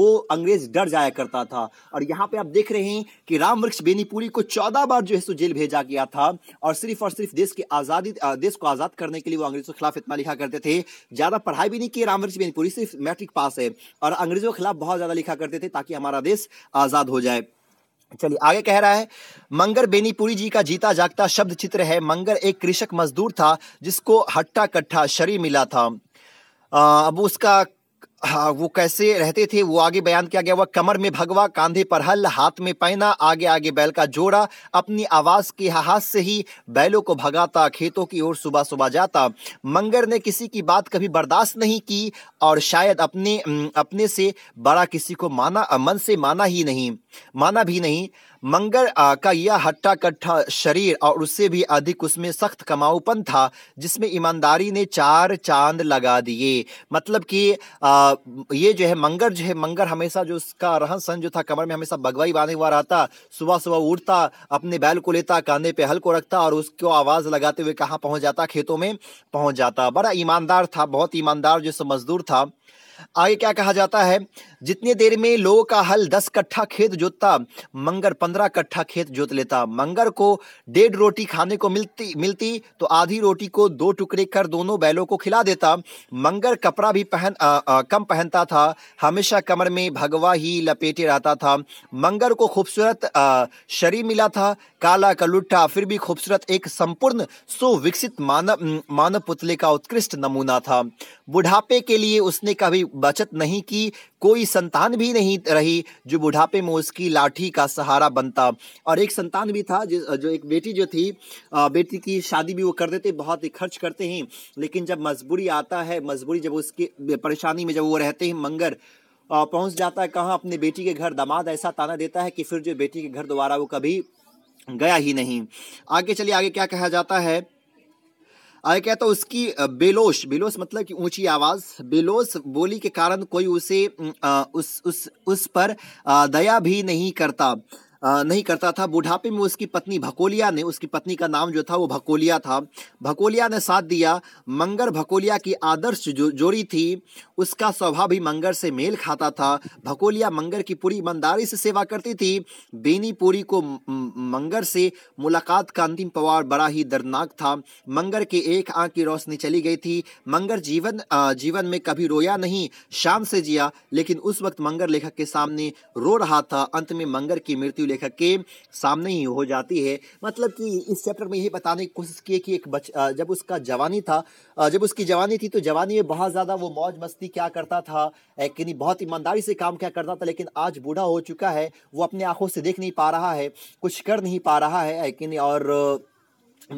वो अंग्रेज़ डर जाया करता था और यहाँ पे आप देख रहे हैं कि राम वृक्ष बेनीपुरी को चौदह बार जो है सो जेल भेजा गया था और सिर्फ और सिर्फ देश की आज़ादी देश को आज़ाद करने के लिए वो अंग्रेज़ों के खिलाफ इतना लिखा करते थे ज़्यादा पढ़ाई भी नहीं की रामवृक्ष बेनीपुरी सिर्फ मैट्रिक पास है और अंग्रेज़ों के खिलाफ बहुत ज़्यादा लिखा करते थे ताकि हमारा देश आज़ाद हो जाए चलिए आगे कह रहा है मंगर बेनीपुरी जी का जीता जागता शब्द चित्र है मंगर एक कृषक मजदूर था जिसको हट्टा कट्ठा शरीर मिला था अब उसका हाँ वो कैसे रहते थे वो आगे बयान किया गया वह कमर में भगवा कांधे पर हल हाथ में पैना आगे आगे बैल का जोड़ा अपनी आवाज के हाथ से ही बैलों को भगाता खेतों की ओर सुबह सुबह जाता मंगर ने किसी की बात कभी बर्दाश्त नहीं की और शायद अपने अपने से बड़ा किसी को माना मन से माना ही नहीं माना भी नहीं मंगर का यह हट्टा कट्ठा शरीर और उससे भी अधिक उसमें सख्त कमाऊपन था जिसमें ईमानदारी ने चार चांद लगा दिए मतलब कि ये जो है मंगर जो है मंगर हमेशा जो उसका रहन सहन जो था कमर में हमेशा बगवाई बांधे हुआ रहता सुबह सुबह उठता अपने बैल को लेता कांधे पे हल को रखता और उसको आवाज़ लगाते हुए कहाँ पहुँच जाता खेतों में पहुँच जाता बड़ा ईमानदार था बहुत ईमानदार जो मजदूर था आगे क्या कहा जाता है जितने देर में लोगों का हल दस कट्ठा खेत जोतता मंगर पंद्रह कट्ठा खेत जोत लेता मंगर को डेढ़ रोटी खाने को मिलती मिलती तो आधी रोटी को दो टुकड़े कर दोनों बैलों को खिला देता मंगर कपड़ा भी पहन आ, आ, कम पहनता था हमेशा कमर में भगवा ही लपेटे रहता था मंगर को खूबसूरत शरीर मिला था काला कलुट्टा फिर भी खूबसूरत एक संपूर्ण सुविकसित मानव मानव पुतले का उत्कृष्ट नमूना था बुढ़ापे के लिए उसने कभी बचत नहीं की कोई संतान भी नहीं रही जो बुढ़ापे में उसकी लाठी का सहारा बनता और एक संतान भी था जो एक बेटी जो थी बेटी की शादी भी वो कर देते बहुत ही खर्च करते हैं लेकिन जब मजबूरी आता है मजबूरी जब उसकी परेशानी में जब वो रहते हैं मंगर पहुंच जाता है कहाँ अपने बेटी के घर दामाद ऐसा ताना देता है कि फिर जो बेटी के घर दोबारा वो कभी गया ही नहीं आगे चलिए आगे क्या कहा जाता है आगे कहता तो उसकी बेलोश बेलोश मतलब कि ऊंची आवाज बेलोश बोली के कारण कोई उसे उस उस उस पर दया भी नहीं करता नहीं करता था बुढ़ापे में उसकी पत्नी भकोलिया ने उसकी पत्नी का नाम जो था वो भकोलिया था भकोलिया ने साथ दिया मंगर भकोलिया की आदर्श जो जोड़ी थी उसका स्वभाव भी मंगर से मेल खाता था भकोलिया मंगर की पूरी ईमानदारी से सेवा करती थी बेनीपुरी को मंगर से मुलाकात का अंतिम पवार बड़ा ही दर्दनाक था मंगर के एक आँख की रोशनी चली गई थी मंगर जीवन जीवन में कभी रोया नहीं शाम से जिया लेकिन उस वक्त मंगर लेखक के सामने रो रहा था अंत में मंगर की मृत्यु लेखक के सामने ही हो जाती है मतलब कि इस चैप्टर में यही बताने की कोशिश की है कि एक बच जब उसका जवानी था जब उसकी जवानी थी तो जवानी में बहुत ज़्यादा वो मौज मस्ती क्या करता था कि बहुत ईमानदारी से काम क्या करता था लेकिन आज बूढ़ा हो चुका है वो अपनी आंखों से देख नहीं पा रहा है कुछ कर नहीं पा रहा है यानी और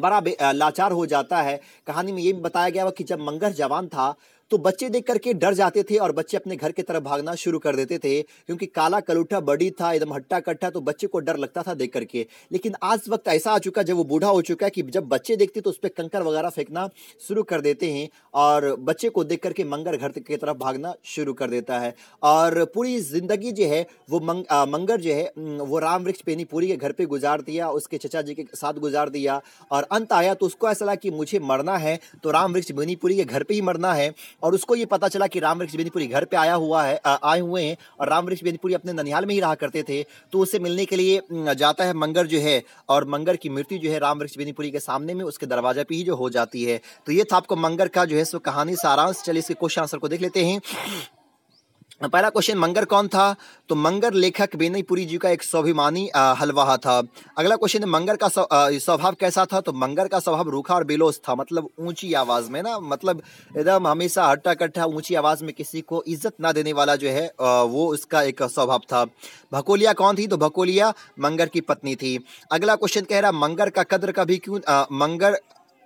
बड़ा लाचार हो जाता है कहानी में ये भी बताया गया कि जब मंगर जवान था तो बच्चे देख करके डर जाते थे और बच्चे अपने घर की तरफ भागना शुरू कर देते थे क्योंकि काला कलूठा बड़ी था एकदम हट्टा कट्टा तो बच्चे को डर लगता था देख करके लेकिन आज वक्त ऐसा आ चुका जब वो बूढ़ा हो चुका है कि जब बच्चे देखते तो उस पर कंकर वगैरह फेंकना शुरू कर देते हैं और बच्चे को देख करके मंगर घर की तरफ भागना शुरू कर देता है और पूरी जिंदगी जो है वो मंग, मंगर जो है वो राम वृक्ष पेनीपुरी के घर पर गुजार दिया उसके चचा जी के साथ गुजार दिया और अंत आया तो उसको ऐसा लगा कि मुझे मरना है तो राम वृक्ष बेनीपुरी के घर पे ही मरना है और उसको ये पता चला कि राम वृक्ष बेनीपुरी घर पे आया हुआ है आए हुए हैं और राम वृक्ष बेनीपुरी अपने ननिहाल में ही रहा करते थे तो उसे मिलने के लिए जाता है मंगर जो है और मंगर की मृत्यु जो है राम वृक्ष बेनीपुरी के सामने में उसके दरवाजा पे ही जो हो जाती है तो ये था आपको मंगर का जो है सो कहानी सारांश चलिए इसके क्वेश्चन आंसर को देख लेते हैं पहला क्वेश्चन मंगर कौन था तो मंगर लेखक बेनईपुरी जी का एक स्वाभिमानी हलवाहा था अगला क्वेश्चन है मंगर का स्वभाव कैसा था तो मंगर का स्वभाव रूखा और बेलोस था मतलब ऊंची आवाज में ना मतलब एकदम हमेशा हट्टा कट्टा ऊंची आवाज में किसी को इज्जत ना देने वाला जो है वो उसका एक स्वभाव था भकोलिया कौन थी तो भकोलिया मंगर की पत्नी थी अगला क्वेश्चन कह रहा मंगर का कद्र कभी क्यों मंगर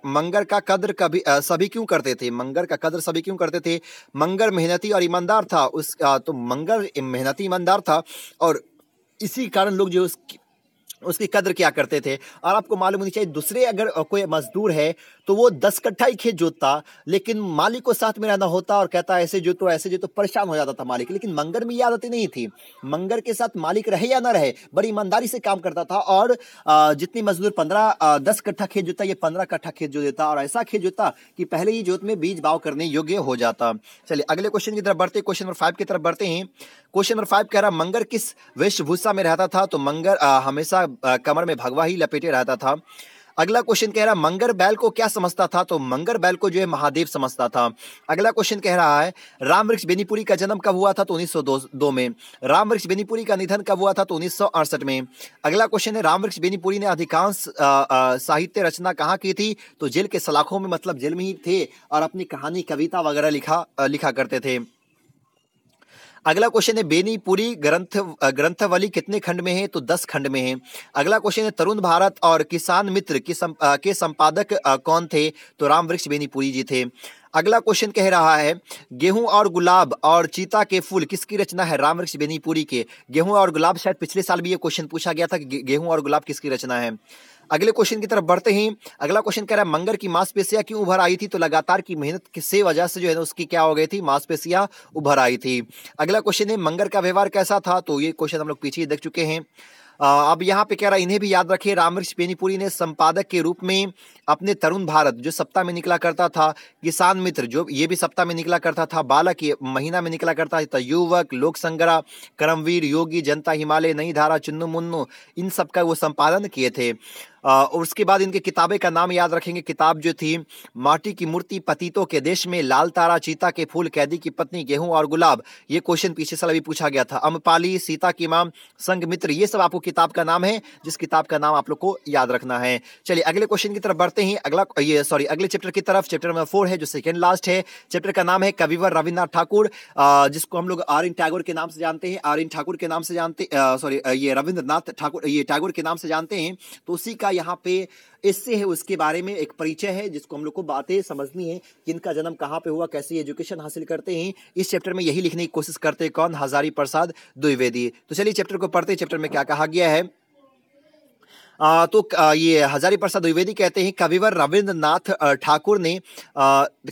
मंगर का कदर कभी सभी क्यों करते थे मंगर का कदर सभी क्यों करते थे मंगर मेहनती और ईमानदार था उस तो मंगर मेहनती ईमानदार था और इसी कारण लोग जो उसकी उसकी कदर क्या करते थे और आपको मालूम होनी चाहिए दूसरे अगर कोई मजदूर है तो वो दस कट्ठा ही खेत जोतता लेकिन मालिक को साथ में रहना होता और कहता ऐसे जो तो ऐसे जो तो परेशान हो जाता था मालिक लेकिन मंगर में ये आदतें नहीं थी मंगर के साथ मालिक रहे या ना रहे बड़ी ईमानदारी से काम करता था और जितनी मजदूर पंद्रह दस कट्ठा खेत जोता ये पंद्रह कट्ठा खेत जो देता और ऐसा खेत जोता कि पहले ही जोत में बीज भाव करने योग्य हो जाता चलिए अगले क्वेश्चन की तरफ बढ़ते क्वेश्चन नंबर फाइव की तरफ बढ़ते हैं क्वेश्चन नंबर फाइव कह रहा मंगर किस वेशभूषा में रहता था तो मंगर हमेशा कमर में भगवा ही लपेटे रहता था अगला क्वेश्चन कह रहा मंगर बैल को क्या समझता था तो मंगर बैल को जो है महादेव समझता था अगला क्वेश्चन कह रहा है राम वृक्ष बेनीपुरी का जन्म कब हुआ था तो उन्नीस दो में राम वृक्ष बेनीपुरी का निधन कब हुआ था तो उन्नीस में अगला क्वेश्चन है राम वृक्ष बेनीपुरी ने अधिकांश साहित्य रचना कहाँ की थी तो जेल के सलाखों में मतलब जेल में ही थे और अपनी कहानी कविता वगैरह लिखा लिखा करते थे अगला क्वेश्चन है बेनीपुरी ग्रंथ ग्रंथवली कितने खंड में है तो दस खंड में है अगला क्वेश्चन है तरुण भारत और किसान मित्र के, सं, के संपादक कौन थे तो राम वृक्ष बेनीपुरी जी थे अगला क्वेश्चन कह रहा है गेहूं और गुलाब और चीता के फूल किसकी रचना है राम वृक्ष बेनीपुरी के गेहूं और गुलाब शायद पिछले साल भी ये क्वेश्चन पूछा गया था कि गेहूं और गुलाब किसकी रचना है अगले क्वेश्चन की तरफ बढ़ते ही अगला क्वेश्चन कह रहा है मंगर की मांसपेशियां क्यों उभर आई थी तो लगातार की मेहनत किससे वजह से जो है ना उसकी क्या हो गई थी मांसपेशियां उभर आई थी अगला क्वेश्चन है मंगर का व्यवहार कैसा था तो ये क्वेश्चन हम लोग पीछे देख चुके हैं अब यहाँ पे कह रहा है इन्हें भी याद रखिए रामवृक्ष बेनीपुरी ने संपादक के रूप में अपने तरुण भारत जो सप्ताह में निकला करता था किसान मित्र जो ये भी सप्ताह में निकला करता था बालक ये महीना में निकला करता था तो युवक लोक संग्रह कर्मवीर योगी जनता हिमालय नई धारा चुन्नु मुन्नु इन सब का वो संपादन किए थे और उसके बाद इनके किताबें का नाम याद रखेंगे किताब जो थी माटी की मूर्ति पतितों के देश में लाल तारा चीता के फूल कैदी की पत्नी गेहूं और गुलाब ये क्वेश्चन पीछे साल अभी पूछा गया था अमपाली सीता की माम मित्र ये सब आपको किताब का नाम है जिस किताब का नाम आप लोग को याद रखना है चलिए अगले क्वेश्चन की तरफ बढ़ते ही अगला ये सॉरी अगले चैप्टर की तरफ चैप्टर नंबर फोर है जो सेकेंड लास्ट है चैप्टर का नाम है कविवर रविन्द्रनाथ ठाकुर जिसको हम लोग आर इन टैगोर के नाम से जानते हैं आर इन ठाकुर के नाम से जानते सॉरी ये रविन्द्रनाथ ठाकुर ये टैगोर के नाम से जानते हैं तो उसी का यहाँ पे इससे है उसके बारे में एक परिचय है जिसको हम लोग को बातें समझनी है इनका जन्म कहाँ पे हुआ कैसे एजुकेशन हासिल करते हैं इस चैप्टर में यही लिखने की कोशिश करते हैं कौन हजारी प्रसाद द्विवेदी तो चलिए चैप्टर को पढ़ते चैप्टर में क्या कहा गया है तो ये हजारी प्रसाद द्विवेदी कहते हैं कविवर रविंद्रनाथ ठाकुर ने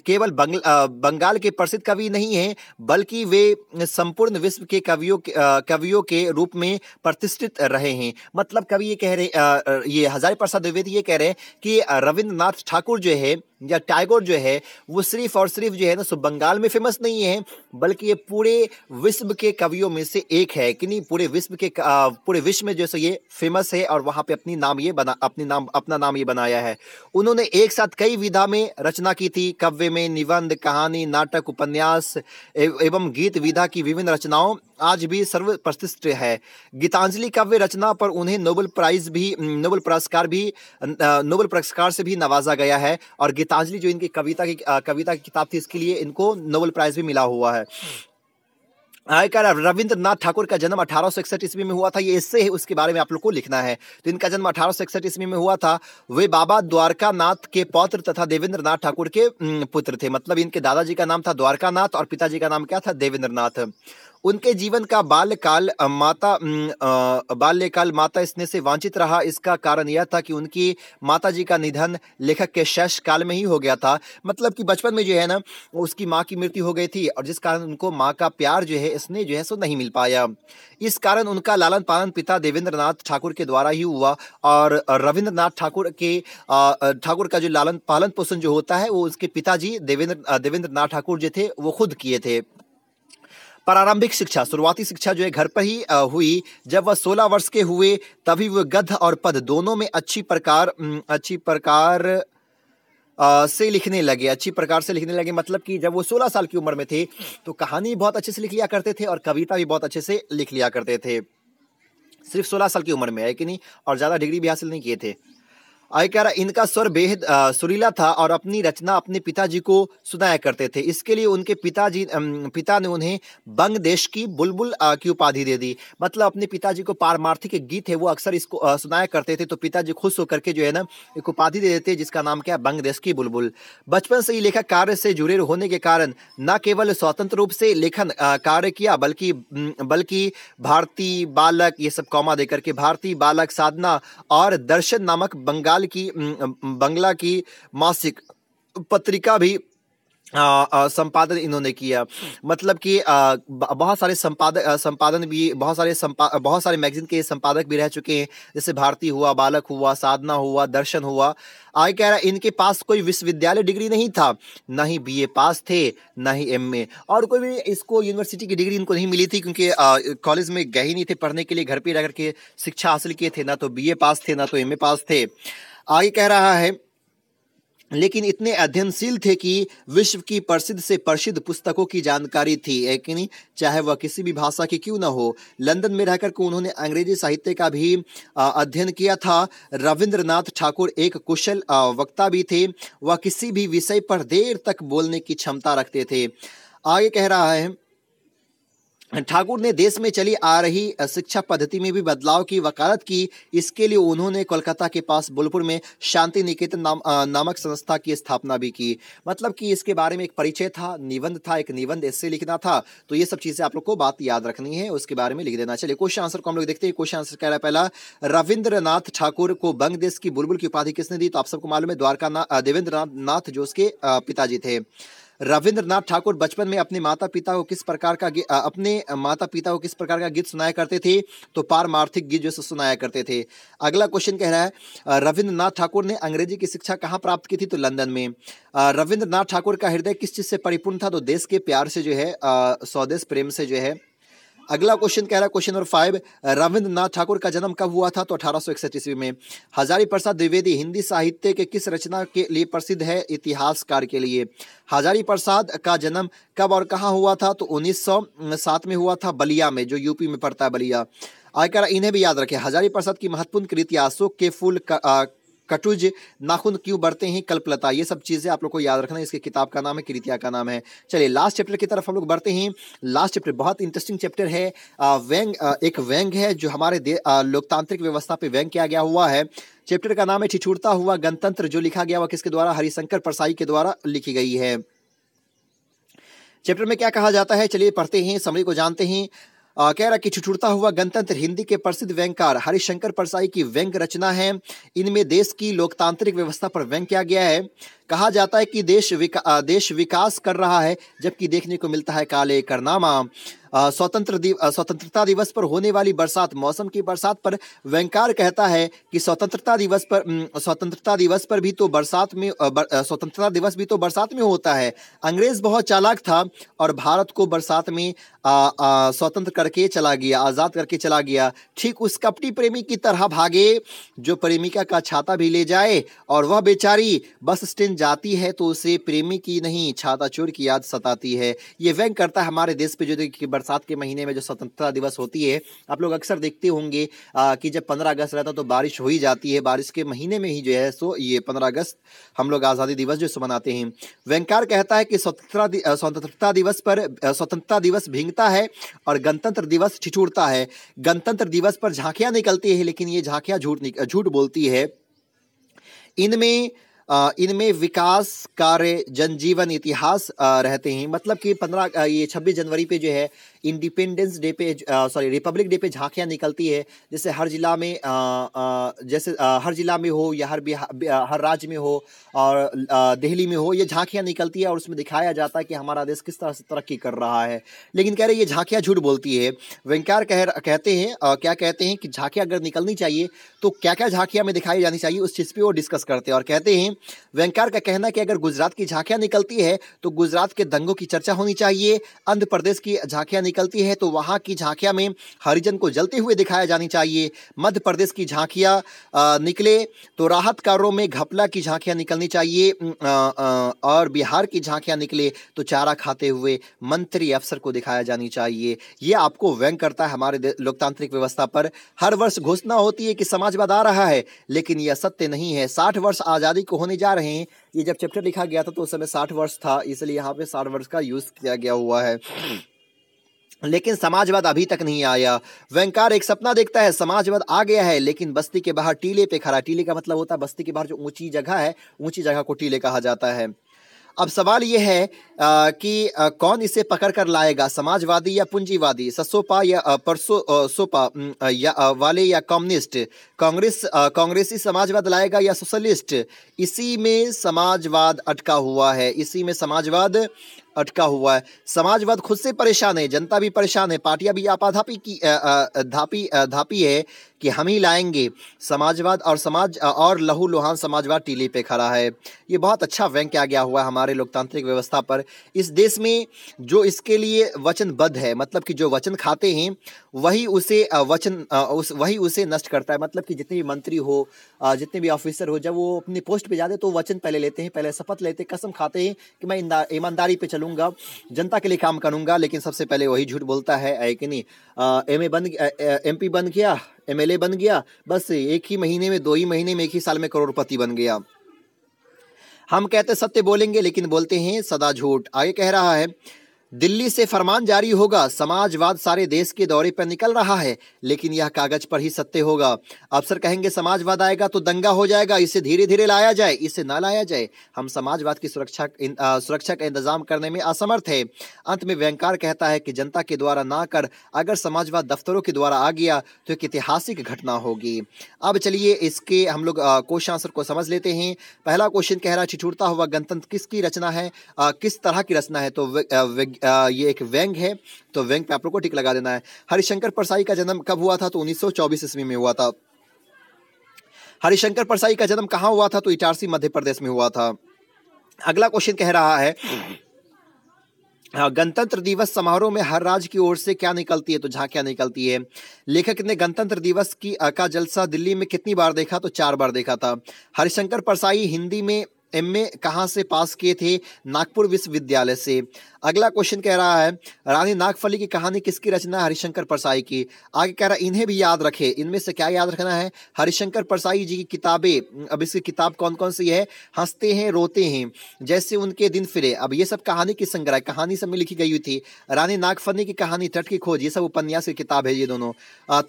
केवल बंगाल के प्रसिद्ध कवि नहीं हैं बल्कि वे संपूर्ण विश्व के कवियों कवियों के रूप में प्रतिष्ठित रहे हैं मतलब कवि ये कह रहे ये हजारी प्रसाद द्विवेदी ये कह रहे हैं कि रविंद्रनाथ ठाकुर जो है या टाइगोर जो है वो सिर्फ और सिर्फ जो है ना सो बंगाल में फेमस नहीं है बल्कि ये पूरे विश्व के कवियों में से एक है कि नहीं पूरे विश्व के पूरे विश्व में जो है ये फेमस है और वहाँ पे अपनी अपनी नाम ये बना अपनी नाम अपना नाम ये बनाया है उन्होंने एक साथ कई विधा में रचना की थी कव्य में निबंध कहानी नाटक उपन्यास एवं गीत विधा की विभिन्न रचनाओं आज भी सर्व प्रतिष्ठ है गीतांजलि काव्य रचना पर उन्हें नोबेल प्राइज भी नोबेल पुरस्कार भी नोबेल पुरस्कार से भी नवाजा गया है और गीतांजलि जो इनकी कविता की कविता की किताब थी इसके लिए इनको नोबेल प्राइज भी मिला हुआ है आयकर रविंद्रनाथ ठाकुर का जन्म अठारह सौ इकसठ ईस्वी में हुआ था ये इससे ही उसके बारे में आप लोग को लिखना है तो इनका जन्म अठारह सौ इकसठ ईस्वी में हुआ था वे बाबा द्वारकानाथ के पौत्र तथा देवेंद्र नाथ ठाकुर के पुत्र थे मतलब इनके दादाजी का नाम था द्वारकानाथ और पिताजी का नाम क्या था देवेंद्र नाथ उनके जीवन का बाल्यकाल माता बाल्यकाल माता स्नेह से वांछित रहा इसका कारण यह था कि उनकी माता जी का निधन लेखक के शैश काल में ही हो गया था मतलब कि बचपन में जो है ना उसकी माँ की मृत्यु हो गई थी और जिस कारण उनको माँ का प्यार जो है स्नेह जो है सो नहीं मिल पाया इस कारण उनका लालन पालन पिता देवेंद्र ठाकुर के द्वारा ही हुआ और रविन्द्र ठाकुर के ठाकुर का जो लालन पालन पोषण जो होता है वो उसके पिताजी देवेंद्र देवेंद्र ठाकुर जो थे वो खुद किए थे प्रारंभिक शिक्षा शुरुआती शिक्षा जो है घर पर ही हुई जब वह सोलह वर्ष के हुए तभी वह गद्य और पद दोनों में अच्छी प्रकार अच्छी प्रकार आ, से लिखने लगे अच्छी प्रकार से लिखने लगे मतलब कि जब वो 16 साल की उम्र में थे तो कहानी बहुत अच्छे से लिख लिया करते थे और कविता भी बहुत अच्छे से लिख लिया करते थे सिर्फ 16 साल की उम्र में है कि नहीं और ज़्यादा डिग्री भी हासिल नहीं किए थे रहा इनका स्वर बेहद सुरीला था और अपनी रचना अपने पिताजी को सुनाया करते थे इसके लिए उनके पिताजी पिता ने उन्हें बंग देश की बुलबुल की उपाधि दे दी मतलब अपने पिताजी को पारमार्थिक गीत है वो अक्सर इसको सुनाया करते थे तो पिताजी खुश होकर के जो है ना एक उपाधि दे देते जिसका नाम क्या बंग देश की बुलबुल बचपन से ही लेखक कार्य से जुड़े होने के कारण न केवल स्वतंत्र रूप से लेखन कार्य किया बल्कि बल्कि भारतीय बालक ये सब कौमा देकर के भारतीय बालक साधना और दर्शन नामक बंगाल बंगाल की बंगला की मासिक पत्रिका भी संपादन इन्होंने किया मतलब कि बहुत सारे संपादक संपादन भी बहुत सारे संपा बहुत सारे मैगजीन के संपादक भी रह चुके हैं जैसे भारती हुआ बालक हुआ साधना हुआ दर्शन हुआ आगे कह रहा इनके पास कोई विश्वविद्यालय डिग्री नहीं था ना ही बी पास थे ना ही एमए और कोई भी इसको यूनिवर्सिटी की डिग्री इनको नहीं मिली थी क्योंकि कॉलेज में गए ही नहीं थे पढ़ने के लिए घर पर रह करके शिक्षा हासिल किए थे ना तो बी पास थे ना तो एम पास थे आगे कह रहा है लेकिन इतने अध्ययनशील थे कि विश्व की प्रसिद्ध से प्रसिद्ध पुस्तकों की जानकारी थी लेकिन चाहे वह किसी भी भाषा की क्यों न हो लंदन में रहकर के उन्होंने अंग्रेजी साहित्य का भी अध्ययन किया था रविंद्रनाथ ठाकुर एक कुशल वक्ता भी थे वह किसी भी विषय पर देर तक बोलने की क्षमता रखते थे आगे कह रहा है ठाकुर ने देश में चली आ रही शिक्षा पद्धति में भी बदलाव की वकालत की इसके लिए उन्होंने कोलकाता के पास बुलपुर में शांति निकेतन नाम, नामक संस्था की स्थापना भी की मतलब कि इसके बारे में एक परिचय था निबंध था एक निबंध इससे लिखना था तो ये सब चीज़ें आप लोग को बात याद रखनी है उसके बारे में लिख देना चलिए क्वेश्चन आंसर को हम लोग देखते हैं क्वेश्चन आंसर कह रहा है पहला रविंद्रनाथ ठाकुर को देश की बुलबुल की उपाधि किसने दी तो आप सबको मालूम है द्वारका ना देवेंद्र नाथ जो उसके पिताजी थे रविंद्रनाथ ठाकुर बचपन में अपने माता पिता को किस प्रकार का अपने माता पिता को किस प्रकार का गीत सुनाया करते थे तो पारमार्थिक गीत जो सुनाया करते थे अगला क्वेश्चन कह रहा है रविंद्रनाथ ठाकुर ने अंग्रेजी की शिक्षा कहाँ प्राप्त की थी तो लंदन में रविंद्रनाथ ठाकुर का हृदय किस चीज़ से परिपूर्ण था तो देश के प्यार से जो है स्वदेश प्रेम से जो है अगला क्वेश्चन कह रहा है question number five Rabindranath Thakur का जन्म कब हुआ था तो अठारह सौ ईस्वी में हजारी प्रसाद द्विवेदी हिंदी साहित्य के किस रचना के लिए प्रसिद्ध है इतिहासकार के लिए हजारी प्रसाद का जन्म कब और कहाँ हुआ था तो उन्नीस में हुआ था बलिया में जो यूपी में पड़ता है बलिया आयकर इन्हें भी याद रखें हजारी प्रसाद की महत्वपूर्ण कृतियाँ अशोक के फूल का, आ, कटुज नाखून क्यों बढ़ते हैं कल्पलता ये सब चीज़ें आप लोग को याद रखना है इसके किताब का नाम है कृतिया का नाम है चलिए लास्ट चैप्टर की तरफ हम लोग बढ़ते हैं लास्ट चैप्टर बहुत इंटरेस्टिंग चैप्टर है आ, एक व्यंग है जो हमारे लोकतांत्रिक व्यवस्था पे व्यंग किया गया हुआ है चैप्टर का नाम है ठिठुरता हुआ गणतंत्र जो लिखा गया हुआ किसके द्वारा हरिशंकर परसाई के द्वारा लिखी गई है चैप्टर में क्या कहा जाता है चलिए पढ़ते हैं समरी को जानते हैं कह रहा कि छुटुड़ता हुआ गणतंत्र हिंदी के प्रसिद्ध व्यंगकार हरिशंकर परसाई की व्यंग रचना है इनमें देश की लोकतांत्रिक व्यवस्था पर व्यंग किया गया है कहा जाता है कि देश विका, देश विकास कर रहा है जबकि देखने को मिलता है काले करनामा स्वतंत्र दिव, स्वतंत्रता दिवस पर होने वाली बरसात मौसम की बरसात पर वेंकार कहता है कि स्वतंत्रता दिवस पर स्वतंत्रता दिवस पर भी तो बरसात में स्वतंत्रता दिवस भी तो बरसात में होता है अंग्रेज बहुत चालाक था और भारत को बरसात में स्वतंत्र करके चला गया आज़ाद करके चला गया ठीक उस कपटी प्रेमी की तरह भागे जो प्रेमिका का छाता भी ले जाए और वह बेचारी बस स्टैंड जाती है तो उसे प्रेमी की नहीं छाता चोर की याद सताती है ये व्यंग करता है हमारे देश पे जो देखिए बरसात के महीने में जो स्वतंत्रता दिवस होती है आप लोग अक्सर देखते होंगे कि जब पंद्रह अगस्त रहता तो बारिश हो ही जाती है बारिश के महीने में ही जो है सो ये पंद्रह अगस्त हम लोग आज़ादी दिवस जो मनाते हैं वेंकार कहता है कि स्वतंत्रता स्वतंत्रता दिवस पर स्वतंत्रता दिवस भींगता है और गणतंत्र दिवस छिछुड़ता है गणतंत्र दिवस पर झांकियां निकलती है लेकिन ये झांकियां झूठ झूठ बोलती है इनमें इनमें विकास कार्य जनजीवन इतिहास रहते हैं मतलब कि पंद्रह ये छब्बीस जनवरी पे जो है इंडिपेंडेंस डे पे सॉरी रिपब्लिक डे पे झांकियाँ निकलती है जैसे हर जिला में आ, आ, जैसे आ, हर जिला में हो या हर हर राज्य में हो और दिल्ली में हो ये झांकियाँ निकलती है और उसमें दिखाया जाता है कि हमारा देश किस तरह से तरक्की कर रहा है लेकिन कह रहे ये झांकियाँ झूठ बोलती है वेंकैर कह कहते हैं क्या कहते हैं कि झांकियाँ अगर निकलनी चाहिए तो क्या क्या झांकियाँ में दिखाई जानी चाहिए उस चीज़ पर वो डिस्कस करते हैं और कहते हैं वेंकैर का कहना है कि अगर गुजरात की झांकियाँ निकलती है तो गुजरात के दंगों की चर्चा होनी चाहिए आंध्र प्रदेश की झांकियाँ निकलती है तो वहाँ की झांकियाँ में हरिजन को जलते हुए दिखाया जानी चाहिए मध्य प्रदेश की झांकियाँ निकले तो राहत कार्यों में घपला की झांकियाँ निकलनी चाहिए और बिहार की झांकियाँ निकले तो चारा खाते हुए मंत्री अफसर को दिखाया जानी चाहिए ये आपको व्यंग करता है हमारे लोकतांत्रिक व्यवस्था पर हर वर्ष घोषणा होती है कि समाजवाद आ रहा है लेकिन यह सत्य नहीं है साठ वर्ष आज़ादी को होने जा रहे हैं ये जब चैप्टर लिखा गया था तो उस समय साठ वर्ष था इसलिए यहाँ पे साठ वर्ष का यूज़ किया गया हुआ है लेकिन समाजवाद अभी तक नहीं आया वेंकार एक सपना देखता है समाजवाद आ गया है लेकिन बस्ती के बाहर टीले पे खड़ा टीले का मतलब होता है बस्ती के बाहर जो ऊंची जगह है ऊंची जगह को टीले कहा जाता है अब सवाल यह है आ, कि आ, कौन इसे पकड़ कर लाएगा समाजवादी या पूंजीवादी ससोपा या परसो सोपा या आ, वाले या कम्युनिस्ट कांग्रेस कांग्रेसी समाजवाद लाएगा या सोशलिस्ट इसी में समाजवाद अटका हुआ है इसी में समाजवाद अटका हुआ है समाजवाद खुद से परेशान है जनता भी परेशान है पार्टियां भी आपाधापी की धापी धापी है कि हम ही लाएंगे समाजवाद और समाज और लहू लुहान समाजवाद टीले पे खड़ा है ये बहुत अच्छा व्यंग किया गया हुआ है हमारे लोकतांत्रिक व्यवस्था पर इस देश में जो इसके लिए वचनबद्ध है मतलब कि जो वचन खाते हैं वही उसे वचन उस वही उसे नष्ट करता है मतलब कि जितने भी मंत्री हो जितने भी ऑफिसर हो जब वो अपनी पोस्ट पर जाते तो वचन पहले लेते हैं पहले शपथ लेते कसम खाते हैं कि मैं ईमानदारी पर चलूँगा जनता के लिए काम करूँगा लेकिन सबसे पहले वही झूठ बोलता है है कि नहीं एम ए बन एम पी बन गया एमएलए बन गया बस एक ही महीने में दो ही महीने में एक ही साल में करोड़पति बन गया हम कहते सत्य बोलेंगे लेकिन बोलते हैं सदा झूठ आगे कह रहा है दिल्ली से फरमान जारी होगा समाजवाद सारे देश के दौरे पर निकल रहा है लेकिन यह कागज पर ही सत्य होगा अफसर कहेंगे समाजवाद आएगा तो दंगा हो जाएगा इसे धीरे धीरे लाया जाए इसे ना लाया जाए हम समाजवाद की सुरक्षा आ, सुरक्षा का इंतजाम करने में असमर्थ है अंत में व्यंकार कहता है कि जनता के द्वारा ना कर अगर समाजवाद दफ्तरों के द्वारा आ गया तो एक ऐतिहासिक घटना होगी अब चलिए इसके हम लोग क्वेश्चन आंसर को समझ लेते हैं पहला क्वेश्चन कह रहा है छिछुड़ता हुआ गणतंत्र किसकी रचना है किस तरह की रचना है तो ये एक व्यंग है तो व्यंग पे आप लोग को टिक लगा देना है हरिशंकर परसाई का जन्म कब हुआ था तो 1924 ईस्वी में हुआ था हरिशंकर परसाई का जन्म कहाँ हुआ था तो इटारसी मध्य प्रदेश में हुआ था अगला क्वेश्चन कह रहा है गणतंत्र दिवस समारोह में हर राज्य की ओर से क्या निकलती है तो झांकियां निकलती है लेखक ने गणतंत्र दिवस की का जलसा दिल्ली में कितनी बार देखा तो चार बार देखा था हरिशंकर परसाई हिंदी में एम ए कहाँ से पास किए थे नागपुर विश्वविद्यालय से अगला क्वेश्चन कह रहा है रानी नागफली की कहानी किसकी रचना हरिशंकर परसाई की आगे कह रहा है इन्हें भी याद रखें इनमें से क्या याद रखना है हरिशंकर परसाई जी की किताबें अब इसकी किताब कौन कौन सी है हंसते हैं रोते हैं जैसे उनके दिन फिरे अब ये सब कहानी की संग्रह कहानी सब में लिखी गई हुई थी रानी नागफली की कहानी तट की खोज ये सब उपन्यास की किताब है ये दोनों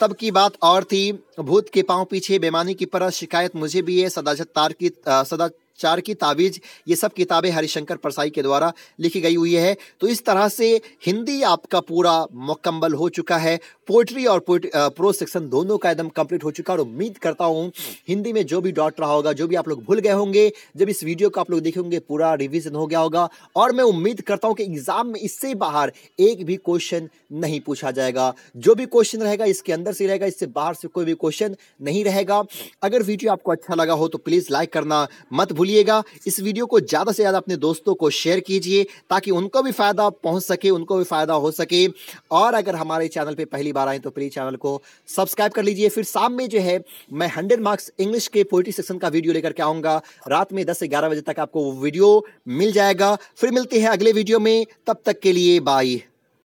तब की बात और थी भूत के पाँव पीछे बेमानी की परत शिकायत मुझे भी है सदाजत तार की सदा चार की ताबीज ये सब किताबें हरिशंकर परसाई के द्वारा लिखी गई हुई है तो इस तरह से हिंदी आपका पूरा मुकम्मल हो चुका है पोइट्री और प्रो सेक्शन दोनों का एकदम कंप्लीट हो चुका है और उम्मीद करता हूँ हिंदी में जो भी डॉट रहा होगा जो भी आप लोग भूल गए होंगे जब इस वीडियो को आप लोग देखे होंगे पूरा रिविजन हो गया होगा और मैं उम्मीद करता हूँ कि एग्जाम में इससे बाहर एक भी क्वेश्चन नहीं पूछा जाएगा जो भी क्वेश्चन रहेगा इसके अंदर से रहेगा इससे बाहर से कोई भी क्वेश्चन नहीं रहेगा अगर वीडियो आपको अच्छा लगा हो तो प्लीज़ लाइक करना मत भूलिए भूलिएगा इस वीडियो को ज़्यादा से ज़्यादा अपने दोस्तों को शेयर कीजिए ताकि उनको भी फ़ायदा पहुंच सके उनको भी फ़ायदा हो सके और अगर हमारे चैनल पर पहली बार आए तो प्लीज़ चैनल को सब्सक्राइब कर लीजिए फिर शाम में जो है मैं हंड्रेड मार्क्स इंग्लिश के पोइट्री सेक्शन का वीडियो लेकर के आऊंगा रात में दस से ग्यारह बजे तक आपको वो वीडियो मिल जाएगा फिर मिलते हैं अगले वीडियो में तब तक के लिए बाई